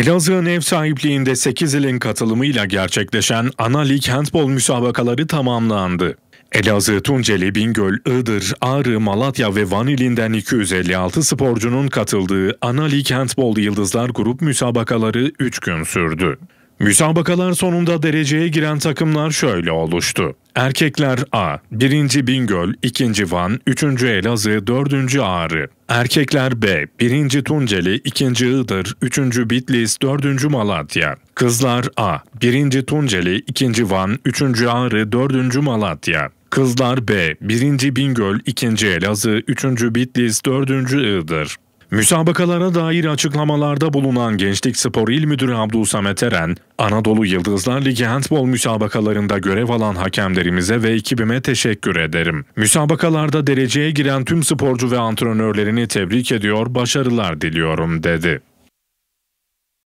Elazığ'ın ev sahipliğinde 8 ilin katılımıyla gerçekleşen Ana Lig handbol müsabakaları tamamlandı. Elazığ, Tunceli, Bingöl, Iğdır, Ağrı, Malatya ve Van ilinden 256 sporcunun katıldığı Ana Lig Handbol Yıldızlar Grup müsabakaları 3 gün sürdü. Müsabakalar sonunda dereceye giren takımlar şöyle oluştu. Erkekler A. 1. Bingöl, 2. Van, 3. Elazığ, 4. Ağrı. Erkekler B. 1. Tunceli, 2. Iğdır, 3. Bitlis, 4. Malatya. Kızlar A. 1. Tunceli, 2. Van, 3. Ağrı, 4. Malatya. Kızlar B. 1. Bingöl, 2. Elazığ, 3. Bitlis, 4. Iğdır. Müsabakalara dair açıklamalarda bulunan Gençlik Spor İl Müdürü Abdülsamet Eren, Anadolu Yıldızlar Ligi handbol müsabakalarında görev alan hakemlerimize ve ekibime teşekkür ederim. Müsabakalarda dereceye giren tüm sporcu ve antrenörlerini tebrik ediyor, başarılar diliyorum dedi.